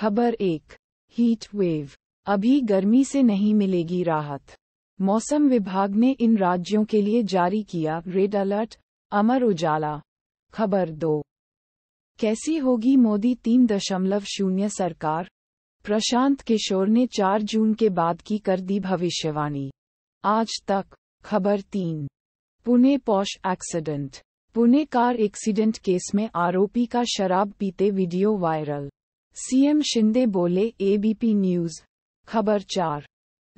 खबर एक heat wave अभी गर्मी से नहीं मिलेगी राहत मौसम विभाग ने इन राज्यों के लिए जारी किया रेड अलर्ट अमर उजाला खबर दो कैसी होगी मोदी तीन दशमलव शून्य सरकार प्रशांत किशोर ने 4 जून के बाद की कर दी भविष्यवाणी आज तक खबर तीन Pune posh accident Pune car accident case में आरोपी का शराब पीते वीडियो वायरल सीएम शिंदे बोले एबीपी न्यूज खबर चार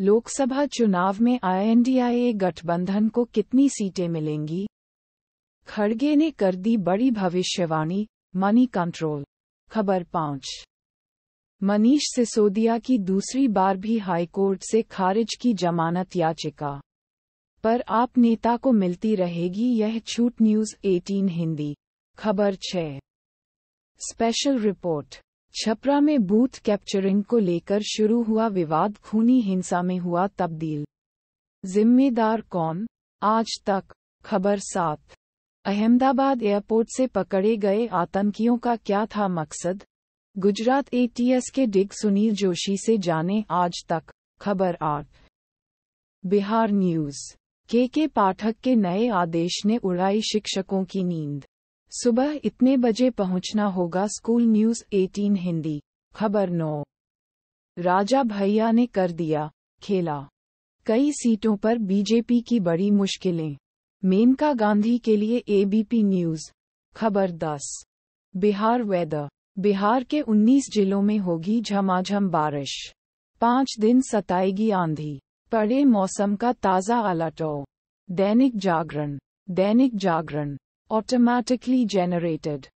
लोकसभा चुनाव में आईएनडीआईए गठबंधन को कितनी सीटें मिलेंगी खड़गे ने कर दी बड़ी भविष्यवाणी मनी कंट्रोल खबर पाँच मनीष सिसोदिया की दूसरी बार भी हाईकोर्ट से खारिज की जमानत याचिका पर आप नेता को मिलती रहेगी यह छूट न्यूज 18 हिंदी खबर 6 स्पेशल रिपोर्ट छपरा में बूथ कैप्चरिंग को लेकर शुरू हुआ विवाद खूनी हिंसा में हुआ तब्दील जिम्मेदार कौन आज तक खबर सात अहमदाबाद एयरपोर्ट से पकड़े गए आतंकियों का क्या था मकसद गुजरात एटीएस के डिग सुनील जोशी से जाने आज तक खबर आठ बिहार न्यूज के के पाठक के नए आदेश ने उड़ाई शिक्षकों की नींद सुबह इतने बजे पहुंचना होगा स्कूल न्यूज 18 हिंदी खबर नौ राजा भैया ने कर दिया खेला कई सीटों पर बीजेपी की बड़ी मुश्किलें मेनका गांधी के लिए एबीपी न्यूज खबर दस बिहार वेदर बिहार के 19 जिलों में होगी झमाझम बारिश पाँच दिन सताएगी आंधी पड़े मौसम का ताज़ा अलर्ट दैनिक जागरण दैनिक जागरण automatically generated.